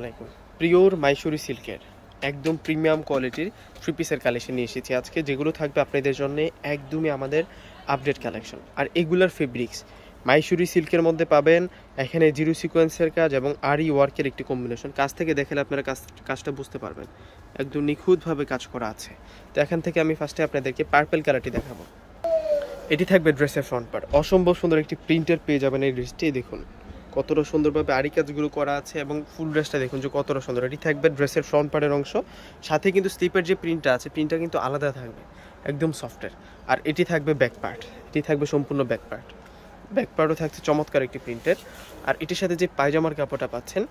আলাইকুম প্রিয়র মাইসুরি সিল্কের একদম প্রিমিয়াম কোয়ালিটির থ্রি পিসের কালেকশন নিয়ে এসেছি আজকে যেগুলো থাকবে আপনাদের জন্য একদমই আমাদের আপডেট কালেকশন আর এগুলার ফেব্রিক্স মাইসুরি সিল্কের মধ্যে পাবেন এখানে জিরো সিকোয়েন্সের কাজ এবং ই ওয়ার্কের একটি কম্বিনেশন কাজ থেকে দেখালে আপনারা কাজ কাজটা বুঝতে পারবেন একদম নিখুঁতভাবে কাজ করা আছে তো এখান থেকে আমি ফার্স্টে আপনাদেরকে পার্পেল কালারটি দেখাবো এটি থাকবে ড্রেসের ফ্রন্ট পার্ট অসম্ভব সুন্দর একটি প্রিন্টার পেয়ে যাবেন এই ড্রেসটি দেখুন কতটা সুন্দরভাবে আড়ি কাজগুলো করা আছে এবং ফুল ড্রেসটা দেখুন যে কতটা সুন্দর এটি থাকবে ড্রেসের ফ্রন্ট পার্টের অংশ সাথে কিন্তু স্লিপের যে প্রিন্টটা আছে প্রিন্টটা কিন্তু আলাদা থাকবে একদম সফটের আর এটি থাকবে ব্যাক পার্ট এটি থাকবে সম্পূর্ণ ব্যাক পার্ট ব্যাক পার্টও থাকছে চমৎকার একটি প্রিন্টের আর এটির সাথে যে পায়জামার কাপড়টা পাচ্ছেন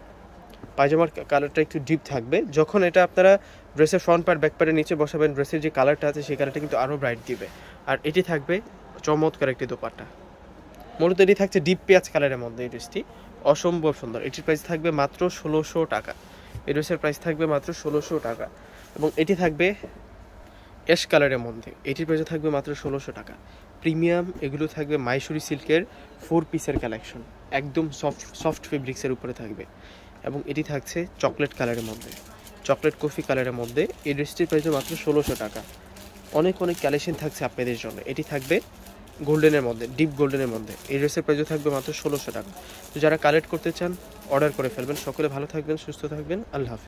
পায়জামার কালারটা একটু ডিপ থাকবে যখন এটা আপনারা ড্রেসের ফ্রন্ট পার্ট ব্যাক পার্টের নিচে বসাবেন ড্রেসের যে কালারটা আছে সেই কালারটা কিন্তু আরও ব্রাইট দিবে আর এটি থাকবে চমৎকার একটি দোপাট্টা মূলত এটি থাকছে ডিপ পেঁয়াজ কালারের মধ্যে এই ড্রেসটি অসম্ভব সুন্দর এটির প্রাইস থাকবে মাত্র ষোলোশো টাকা এই ড্রেসের প্রাইস থাকবে মাত্র ষোলোশো টাকা এবং এটি থাকবে অ্যাশ কালারের মধ্যে এটির প্রাইস থাকবে মাত্র ষোলোশো টাকা প্রিমিয়াম এগুলো থাকবে মাইসুরি সিল্কের ফোর পিসের কালেকশন একদম সফট সফট ফেব্রিক্সের উপরে থাকবে এবং এটি থাকছে চকলেট কালারের মধ্যে চকলেট কফি কালারের মধ্যে এই ড্রেসটির প্রাইস মাত্র ষোলোশো টাকা অনেক অনেক কালেকশন থাকছে আপনাদের জন্য এটি থাকবে গোল্ডেনের মধ্যে ডিপ গোল্ডেনের মধ্যে এই ড্রেসের প্রাইসও থাকবে মাত্র ষোলোশো টাকা তো যারা কালেক্ট করতে চান অর্ডার করে ফেলবেন সকলে ভালো থাকবেন সুস্থ থাকবেন আল্লাহ হাফিজ